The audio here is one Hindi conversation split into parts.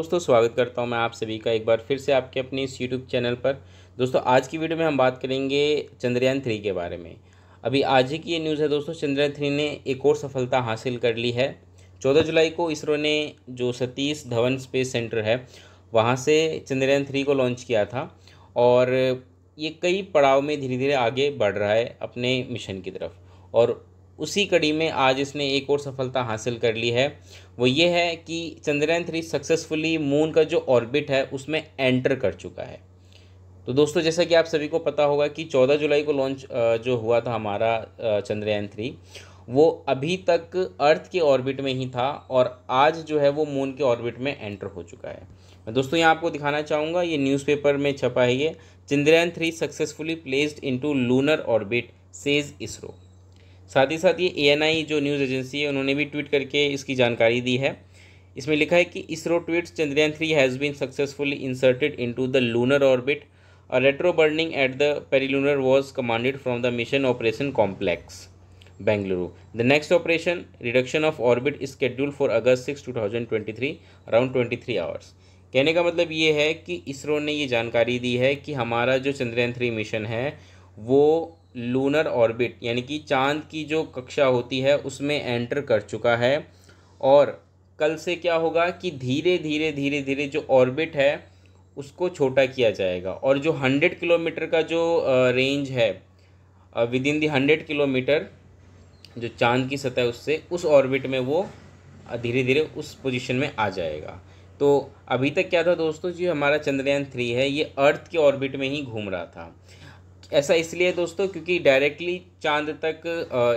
दोस्तों स्वागत करता हूं मैं आप सभी का एक बार फिर से आपके अपने इस यूट्यूब चैनल पर दोस्तों आज की वीडियो में हम बात करेंगे चंद्रयान थ्री के बारे में अभी आज ही की ये न्यूज़ है दोस्तों चंद्रयान थ्री ने एक और सफलता हासिल कर ली है चौदह जुलाई को इसरो ने जो सतीश धवन स्पेस सेंटर है वहाँ से चंद्रयान थ्री को लॉन्च किया था और ये कई पड़ाव में धीरे धीरे आगे बढ़ रहा है अपने मिशन की तरफ और उसी कड़ी में आज इसने एक और सफलता हासिल कर ली है वो ये है कि चंद्रयान थ्री सक्सेसफुली मून का जो ऑर्बिट है उसमें एंटर कर चुका है तो दोस्तों जैसा कि आप सभी को पता होगा कि 14 जुलाई को लॉन्च जो हुआ था हमारा चंद्रयान थ्री वो अभी तक अर्थ के ऑर्बिट में ही था और आज जो है वो मून के ऑर्बिट में एंटर हो चुका है मैं दोस्तों यहाँ आपको दिखाना चाहूँगा ये न्यूज़पेपर में छपा है ये Chandrayaan three successfully placed into lunar orbit says ISRO साथ ही साथ ये ए जो न्यूज़ एजेंसी है उन्होंने भी ट्वीट करके इसकी जानकारी दी है इसमें लिखा है कि ISRO tweets Chandrayaan three has been successfully inserted into the lunar orbit और retro burning at the perilune was commanded from the mission operation complex Bengaluru the next operation reduction of orbit is schedule for August six two thousand twenty three around twenty three hours कहने का मतलब ये है कि इसरो ने ये जानकारी दी है कि हमारा जो चंद्रयान थ्री मिशन है वो लूनर ऑर्बिट यानी कि चांद की जो कक्षा होती है उसमें एंटर कर चुका है और कल से क्या होगा कि धीरे धीरे धीरे धीरे जो ऑर्बिट है उसको छोटा किया जाएगा और जो हंड्रेड किलोमीटर का जो रेंज है within the hundred kilometre जो चांद की सतह उससे उस ऑर्बिट में वो धीरे धीरे उस पोजीशन में आ जाएगा तो अभी तक क्या था दोस्तों जी हमारा चंद्रयान थ्री है ये अर्थ के ऑर्बिट में ही घूम रहा था ऐसा इसलिए दोस्तों क्योंकि डायरेक्टली चांद तक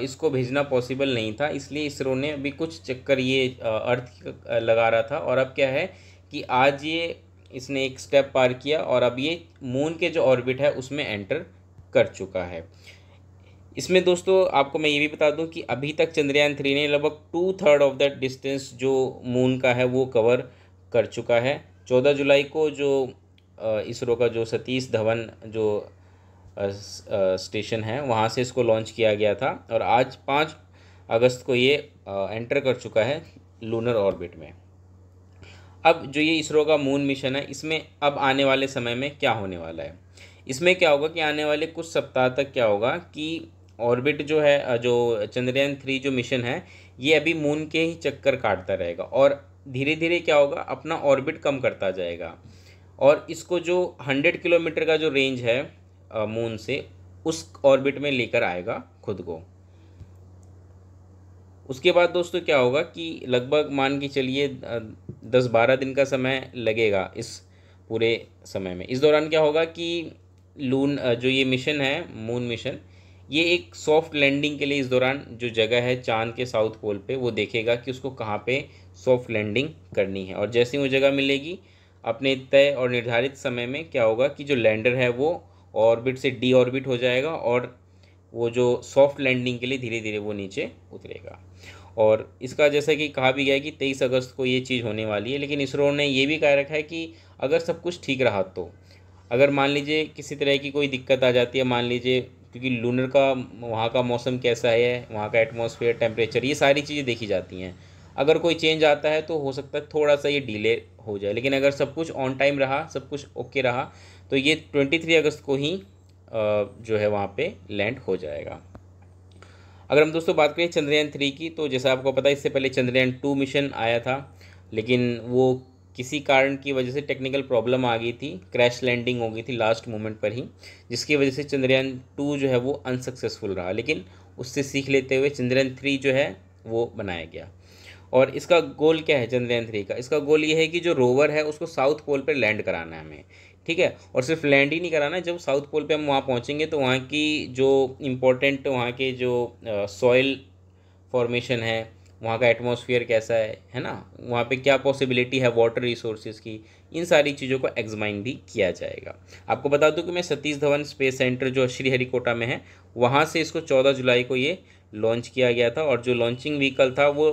इसको भेजना पॉसिबल नहीं था इसलिए इसरो ने अभी कुछ चक्कर ये अर्थ लगा रहा था और अब क्या है कि आज ये इसने एक स्टेप पार किया और अब ये मून के जो ऑर्बिट है उसमें एंटर कर चुका है इसमें दोस्तों आपको मैं ये भी बता दूं कि अभी तक चंद्रयान थ्री ने लगभग two third of the distance जो मून का है वो कवर कर चुका है चौदह जुलाई को जो इसरो का जो सतीश धवन जो स्टेशन है वहाँ से इसको लॉन्च किया गया था और आज पाँच अगस्त को ये एंटर कर चुका है लूनर ऑर्बिट में अब जो ये इसरो का मून मिशन है इसमें अब आने वाले समय में क्या होने वाला है इसमें क्या होगा कि आने वाले कुछ सप्ताह तक क्या होगा कि ऑर्बिट जो है जो चंद्रयान थ्री जो मिशन है ये अभी मून के ही चक्कर काटता रहेगा और धीरे धीरे क्या होगा अपना ऑर्बिट कम करता जाएगा और इसको जो हंड्रेड किलोमीटर का जो रेंज है मून से उस ऑर्बिट में लेकर आएगा खुद को उसके बाद दोस्तों क्या होगा कि लगभग मान के चलिए दस बारह दिन का समय लगेगा इस पूरे समय में इस दौरान क्या होगा कि लून जो ये मिशन है मून मिशन ये एक सॉफ्ट लैंडिंग के लिए इस दौरान जो जगह है चांद के साउथ पोल पे वो देखेगा कि उसको कहाँ पे सॉफ्ट लैंडिंग करनी है और जैसी वो जगह मिलेगी अपने तय और निर्धारित समय में क्या होगा कि जो लैंडर है वो ऑर्बिट से डी ऑर्बिट हो जाएगा और वो जो सॉफ्ट लैंडिंग के लिए धीरे धीरे वो नीचे उतरेगा और इसका जैसा कि कहा भी गया कि तेईस अगस्त को ये चीज़ होने वाली है लेकिन इसरो ने ये भी कह रखा है कि अगर सब कुछ ठीक रहा तो अगर मान लीजिए किसी तरह की कोई दिक्कत आ जाती है मान लीजिए क्योंकि लूनर का वहाँ का मौसम कैसा है वहाँ का एटमोसफेयर टेम्परेचर ये सारी चीज़ें देखी जाती हैं अगर कोई चेंज आता है तो हो सकता है थोड़ा सा ये डिले हो जाए लेकिन अगर सब कुछ ऑन टाइम रहा सब कुछ ओके रहा तो ये ट्वेंटी थ्री अगस्त को ही जो है वहाँ पे लैंड हो जाएगा अगर हम दोस्तों बात करें चंद्रयान थ्री की तो जैसा आपको पता है इससे पहले चंद्रयान टू मिशन आया था लेकिन वो किसी कारण की वजह से टेक्निकल प्रॉब्लम आ गई थी क्रैश लैंडिंग हो गई थी लास्ट मोमेंट पर ही जिसकी वजह से चंद्रयान टू जो है वो अनसक्सेसफुल रहा लेकिन उससे सीख लेते हुए चंद्रयान थ्री जो है वो बनाया गया और इसका गोल क्या है चंद्रयान थ्री का इसका गोल ये है कि जो रोवर है उसको साउथ पोल पर लैंड कराना है हमें ठीक है और सिर्फ लैंड ही नहीं कराना है जब साउथ पोल पे हम वहाँ पहुँचेंगे तो वहाँ की जो इम्पोर्टेंट वहाँ के जो सॉइल फॉर्मेशन है वहाँ का एटमॉस्फेयर कैसा है है ना वहाँ पे क्या पॉसिबिलिटी है वाटर रिसोर्सेज की इन सारी चीज़ों को एग्जामाइन भी किया जाएगा आपको बता दूँ कि मैं सतीश धवन स्पेस सेंटर जो श्रीहरिकोटा में है वहाँ से इसको चौदह जुलाई को ये लॉन्च किया गया था और जो लॉन्चिंग व्हीकल था वो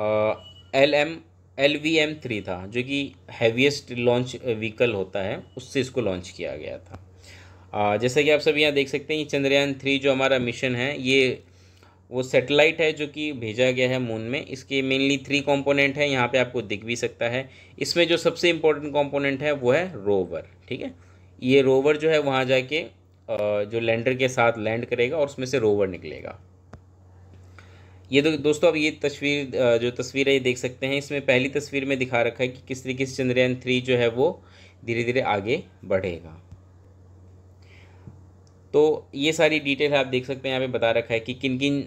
L M L V M three था जो कि हैवीएस्ट लॉन्च व्हीकल होता है उससे इसको लॉन्च किया गया था आ, जैसा कि आप सभी यहाँ देख सकते हैं चंद्रयान थ्री जो हमारा मिशन है ये वो सैटेलाइट है जो कि भेजा गया है मून में इसके मेनली थ्री कंपोनेंट है यहाँ पे आपको दिख भी सकता है इसमें जो सबसे इम्पोर्टेंट कंपोनेंट है वो है रोवर ठीक है ये रोवर जो है वहाँ जाके जो लैंडर के साथ लैंड करेगा और उसमें से रोवर निकलेगा ये दो, तो दोस्तों अब ये तस्वीर जो तस्वीर है ये देख सकते हैं इसमें पहली तस्वीर में दिखा रखा है कि किस तरीके से चंद्रयान थ्री जो है वो धीरे धीरे आगे बढ़ेगा तो ये सारी डिटेल आप देख सकते हैं यहाँ पे बता रखा है कि किन किन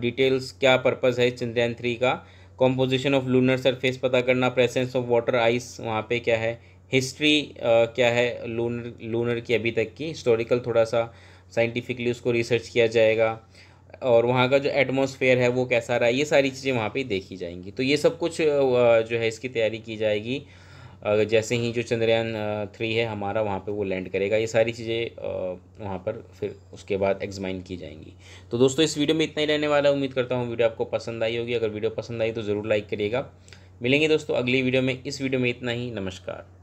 डिटेल्स क्या पर्पज़ है चंद्रयान थ्री का कॉम्पोजिशन ऑफ लूनर सरफेस पता करना प्रेजेंस ऑफ वाटर आइस वहाँ पे क्या है हिस्ट्री क्या है लूनर लूनर की अभी तक की हिस्टोरिकल थोड़ा सा साइंटिफिकली उसको रिसर्च किया जाएगा और वहाँ का जो एटमोसफेयर है वो कैसा रहा ये सारी चीज़ें वहाँ पे देखी जाएंगी तो ये सब कुछ जो है इसकी तैयारी की जाएगी जैसे ही जो चंद्रयान थ्री है हमारा वहाँ पे वो लैंड करेगा ये सारी चीज़ें वहाँ पर फिर उसके बाद एग्जामाइन की जाएंगी तो दोस्तों इस वीडियो में इतना ही रहने वाला उम्मीद करता हूँ वीडियो आपको पसंद आई होगी अगर वीडियो पसंद आई तो ज़रूर लाइक करिएगा मिलेंगे दोस्तों अगली वीडियो में इस वीडियो में इतना ही नमस्कार